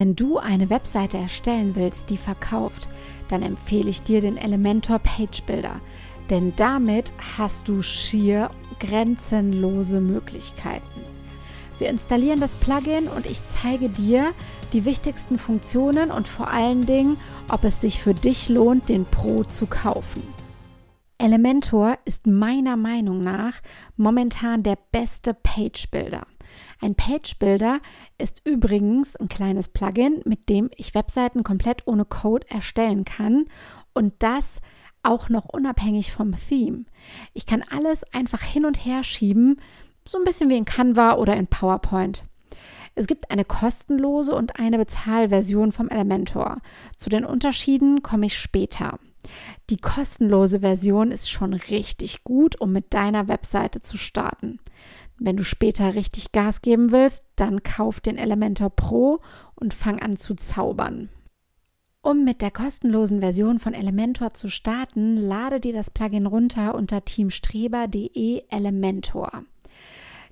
Wenn du eine Webseite erstellen willst, die verkauft, dann empfehle ich dir den Elementor Page Builder, denn damit hast du schier grenzenlose Möglichkeiten. Wir installieren das Plugin und ich zeige dir die wichtigsten Funktionen und vor allen Dingen, ob es sich für dich lohnt, den Pro zu kaufen. Elementor ist meiner Meinung nach momentan der beste Page Builder. Ein Page Builder ist übrigens ein kleines Plugin, mit dem ich Webseiten komplett ohne Code erstellen kann und das auch noch unabhängig vom Theme. Ich kann alles einfach hin und her schieben, so ein bisschen wie in Canva oder in PowerPoint. Es gibt eine kostenlose und eine Bezahlversion vom Elementor. Zu den Unterschieden komme ich später. Die kostenlose Version ist schon richtig gut, um mit deiner Webseite zu starten. Wenn du später richtig Gas geben willst, dann kauf den Elementor Pro und fang an zu zaubern. Um mit der kostenlosen Version von Elementor zu starten, lade dir das Plugin runter unter teamstreber.de Elementor.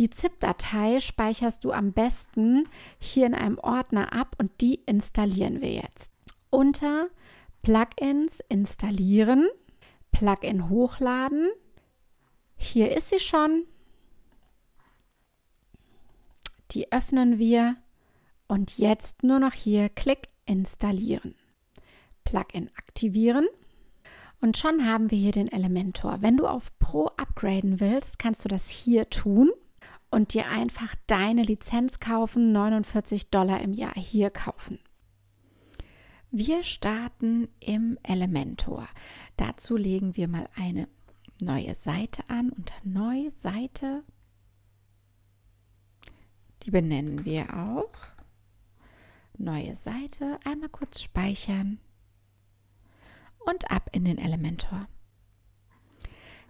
Die ZIP-Datei speicherst du am besten hier in einem Ordner ab und die installieren wir jetzt. Unter Plugins installieren, Plugin hochladen. Hier ist sie schon, die öffnen wir und jetzt nur noch hier Klick installieren. Plugin aktivieren. Und schon haben wir hier den Elementor. Wenn du auf Pro upgraden willst, kannst du das hier tun und dir einfach deine Lizenz kaufen, 49 Dollar im Jahr hier kaufen. Wir starten im Elementor. Dazu legen wir mal eine neue Seite an unter Neue Seite die benennen wir auch. Neue Seite, einmal kurz speichern und ab in den Elementor.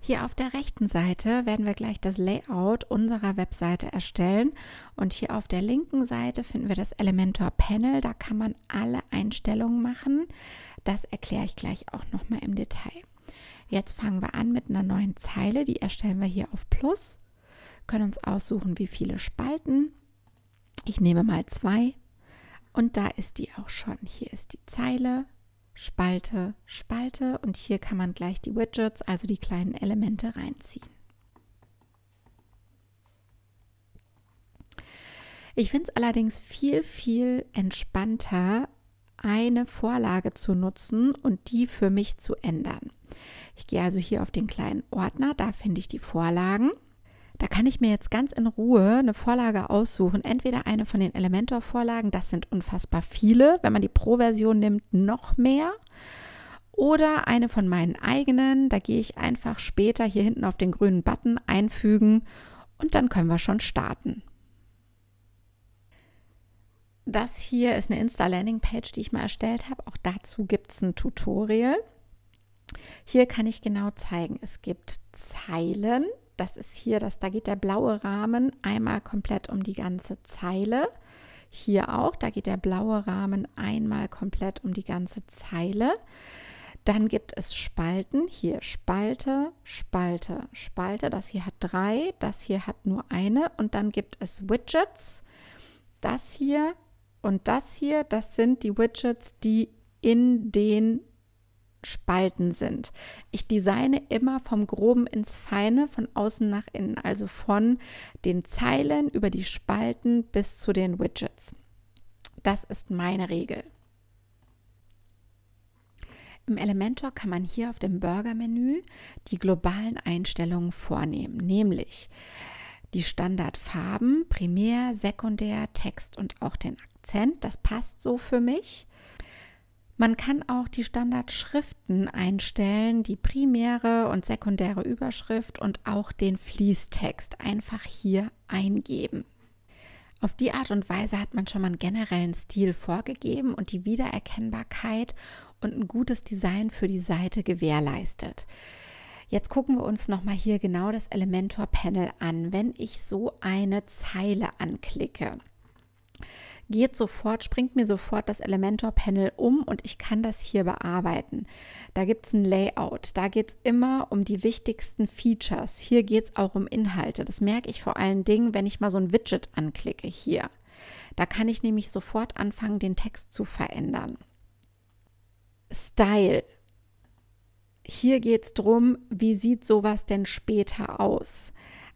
Hier auf der rechten Seite werden wir gleich das Layout unserer Webseite erstellen und hier auf der linken Seite finden wir das Elementor Panel, da kann man alle Einstellungen machen. Das erkläre ich gleich auch nochmal im Detail. Jetzt fangen wir an mit einer neuen Zeile, die erstellen wir hier auf Plus, können uns aussuchen, wie viele Spalten ich nehme mal zwei und da ist die auch schon. Hier ist die Zeile, Spalte, Spalte und hier kann man gleich die Widgets, also die kleinen Elemente reinziehen. Ich finde es allerdings viel, viel entspannter, eine Vorlage zu nutzen und die für mich zu ändern. Ich gehe also hier auf den kleinen Ordner, da finde ich die Vorlagen da kann ich mir jetzt ganz in Ruhe eine Vorlage aussuchen. Entweder eine von den Elementor-Vorlagen, das sind unfassbar viele. Wenn man die Pro-Version nimmt, noch mehr. Oder eine von meinen eigenen. Da gehe ich einfach später hier hinten auf den grünen Button einfügen und dann können wir schon starten. Das hier ist eine Insta-Landing-Page, die ich mal erstellt habe. Auch dazu gibt es ein Tutorial. Hier kann ich genau zeigen, es gibt Zeilen, das ist hier, das, da geht der blaue Rahmen einmal komplett um die ganze Zeile. Hier auch, da geht der blaue Rahmen einmal komplett um die ganze Zeile. Dann gibt es Spalten. Hier Spalte, Spalte, Spalte. Das hier hat drei, das hier hat nur eine. Und dann gibt es Widgets. Das hier und das hier, das sind die Widgets, die in den Spalten sind. Ich designe immer vom Groben ins Feine, von außen nach innen, also von den Zeilen über die Spalten bis zu den Widgets. Das ist meine Regel. Im Elementor kann man hier auf dem Burger-Menü die globalen Einstellungen vornehmen, nämlich die Standardfarben, Primär, Sekundär, Text und auch den Akzent. Das passt so für mich. Man kann auch die Standardschriften einstellen, die primäre und sekundäre Überschrift und auch den Fließtext einfach hier eingeben. Auf die Art und Weise hat man schon mal einen generellen Stil vorgegeben und die Wiedererkennbarkeit und ein gutes Design für die Seite gewährleistet. Jetzt gucken wir uns nochmal hier genau das Elementor-Panel an, wenn ich so eine Zeile anklicke geht sofort, springt mir sofort das Elementor-Panel um und ich kann das hier bearbeiten. Da gibt es ein Layout, da geht es immer um die wichtigsten Features. Hier geht es auch um Inhalte. Das merke ich vor allen Dingen, wenn ich mal so ein Widget anklicke hier. Da kann ich nämlich sofort anfangen, den Text zu verändern. Style. Hier geht es darum, wie sieht sowas denn später aus?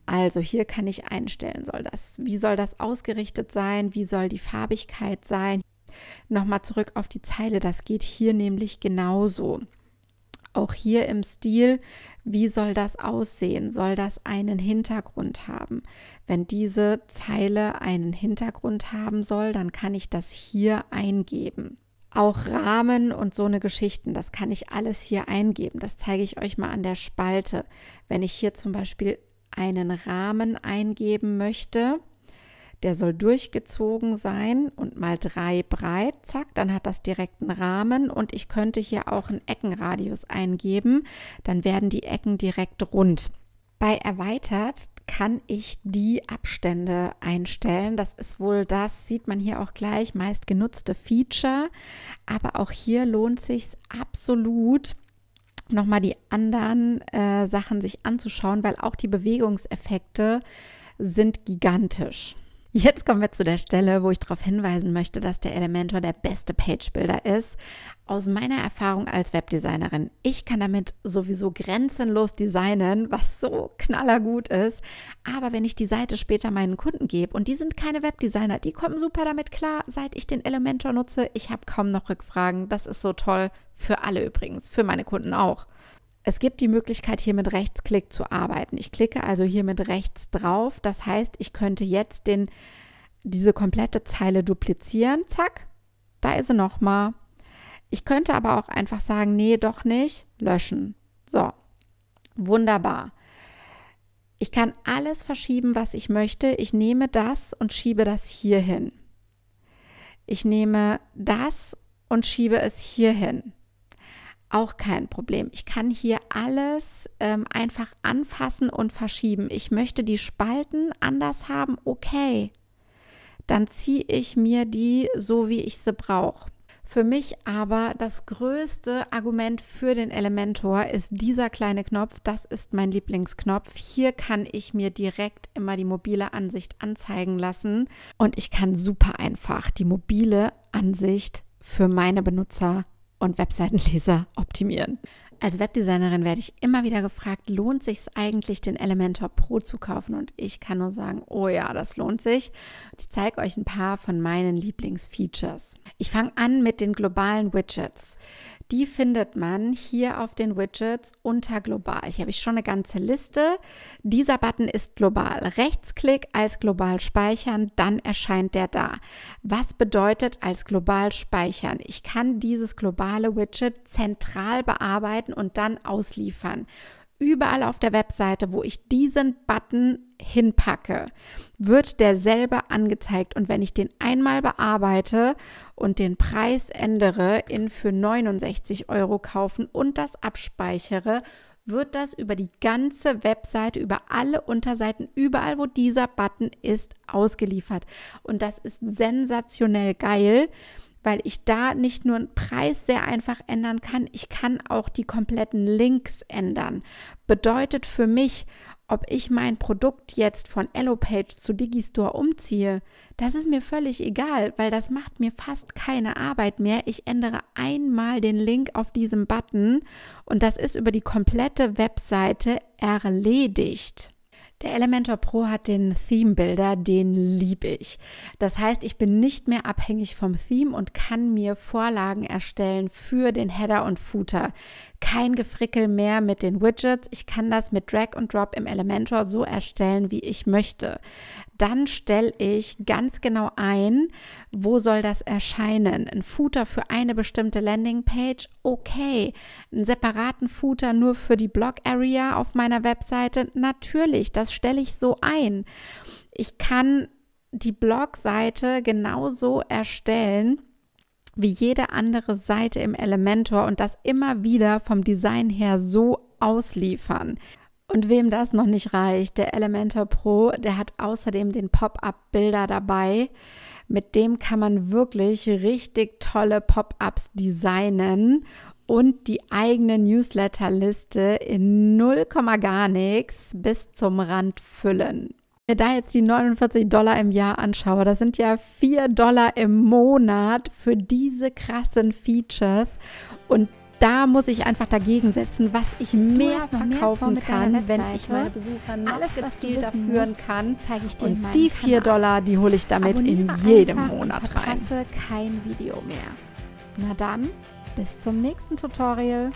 Also hier kann ich einstellen, soll das, wie soll das ausgerichtet sein, wie soll die Farbigkeit sein. Nochmal zurück auf die Zeile, das geht hier nämlich genauso. Auch hier im Stil, wie soll das aussehen? Soll das einen Hintergrund haben? Wenn diese Zeile einen Hintergrund haben soll, dann kann ich das hier eingeben. Auch Rahmen und so eine Geschichten, das kann ich alles hier eingeben. Das zeige ich euch mal an der Spalte. Wenn ich hier zum Beispiel einen Rahmen eingeben möchte. Der soll durchgezogen sein und mal drei breit. Zack, dann hat das direkt einen Rahmen und ich könnte hier auch einen Eckenradius eingeben. Dann werden die Ecken direkt rund. Bei erweitert kann ich die Abstände einstellen. Das ist wohl das, sieht man hier auch gleich, meist genutzte Feature. Aber auch hier lohnt sich absolut, nochmal die anderen äh, Sachen sich anzuschauen, weil auch die Bewegungseffekte sind gigantisch. Jetzt kommen wir zu der Stelle, wo ich darauf hinweisen möchte, dass der Elementor der beste Page-Builder ist. Aus meiner Erfahrung als Webdesignerin, ich kann damit sowieso grenzenlos designen, was so knallergut ist. Aber wenn ich die Seite später meinen Kunden gebe und die sind keine Webdesigner, die kommen super damit klar, seit ich den Elementor nutze, ich habe kaum noch Rückfragen. Das ist so toll für alle übrigens, für meine Kunden auch. Es gibt die Möglichkeit, hier mit Rechtsklick zu arbeiten. Ich klicke also hier mit rechts drauf. Das heißt, ich könnte jetzt den, diese komplette Zeile duplizieren. Zack, da ist sie nochmal. Ich könnte aber auch einfach sagen, nee, doch nicht, löschen. So, wunderbar. Ich kann alles verschieben, was ich möchte. Ich nehme das und schiebe das hier hin. Ich nehme das und schiebe es hier hin auch kein Problem. Ich kann hier alles ähm, einfach anfassen und verschieben. Ich möchte die Spalten anders haben, okay. Dann ziehe ich mir die so, wie ich sie brauche. Für mich aber das größte Argument für den Elementor ist dieser kleine Knopf. Das ist mein Lieblingsknopf. Hier kann ich mir direkt immer die mobile Ansicht anzeigen lassen und ich kann super einfach die mobile Ansicht für meine Benutzer und Webseitenleser optimieren. Als Webdesignerin werde ich immer wieder gefragt, lohnt sich es eigentlich, den Elementor Pro zu kaufen? Und ich kann nur sagen, oh ja, das lohnt sich. Ich zeige euch ein paar von meinen Lieblingsfeatures. Ich fange an mit den globalen Widgets die findet man hier auf den Widgets unter global. Hier habe ich schon eine ganze Liste. Dieser Button ist global. Rechtsklick als global speichern, dann erscheint der da. Was bedeutet als global speichern? Ich kann dieses globale Widget zentral bearbeiten und dann ausliefern überall auf der Webseite, wo ich diesen Button hinpacke, wird derselbe angezeigt. Und wenn ich den einmal bearbeite und den Preis ändere in für 69 Euro kaufen und das abspeichere, wird das über die ganze Webseite, über alle Unterseiten, überall, wo dieser Button ist, ausgeliefert. Und das ist sensationell geil weil ich da nicht nur einen Preis sehr einfach ändern kann, ich kann auch die kompletten Links ändern. Bedeutet für mich, ob ich mein Produkt jetzt von EloPage zu Digistore umziehe, das ist mir völlig egal, weil das macht mir fast keine Arbeit mehr. Ich ändere einmal den Link auf diesem Button und das ist über die komplette Webseite erledigt. Der Elementor Pro hat den Theme Builder, den liebe ich. Das heißt, ich bin nicht mehr abhängig vom Theme und kann mir Vorlagen erstellen für den Header und Footer. Kein Gefrickel mehr mit den Widgets. Ich kann das mit Drag und Drop im Elementor so erstellen, wie ich möchte. Dann stelle ich ganz genau ein, wo soll das erscheinen. Ein Footer für eine bestimmte Landingpage, okay. Einen separaten Footer nur für die Blog-Area auf meiner Webseite, natürlich. Das stelle ich so ein. Ich kann die Blogseite genauso erstellen, wie jede andere Seite im Elementor und das immer wieder vom Design her so ausliefern. Und wem das noch nicht reicht, der Elementor Pro, der hat außerdem den Pop-up-Bilder dabei. Mit dem kann man wirklich richtig tolle Pop-ups designen und die eigene Newsletter-Liste in null Komma gar nichts bis zum Rand füllen mir da jetzt die 49 Dollar im Jahr anschaue, das sind ja 4 Dollar im Monat für diese krassen Features. Und da muss ich einfach dagegen setzen, was ich mehr verkaufen mehr kann, wenn ich meine Besucher noch alles gezielt führen kann. Zeige ich dir Und die 4 Kanal. Dollar, die hole ich damit Abonniere in jedem Monat rein. Ich kein Video mehr. Na dann, bis zum nächsten Tutorial.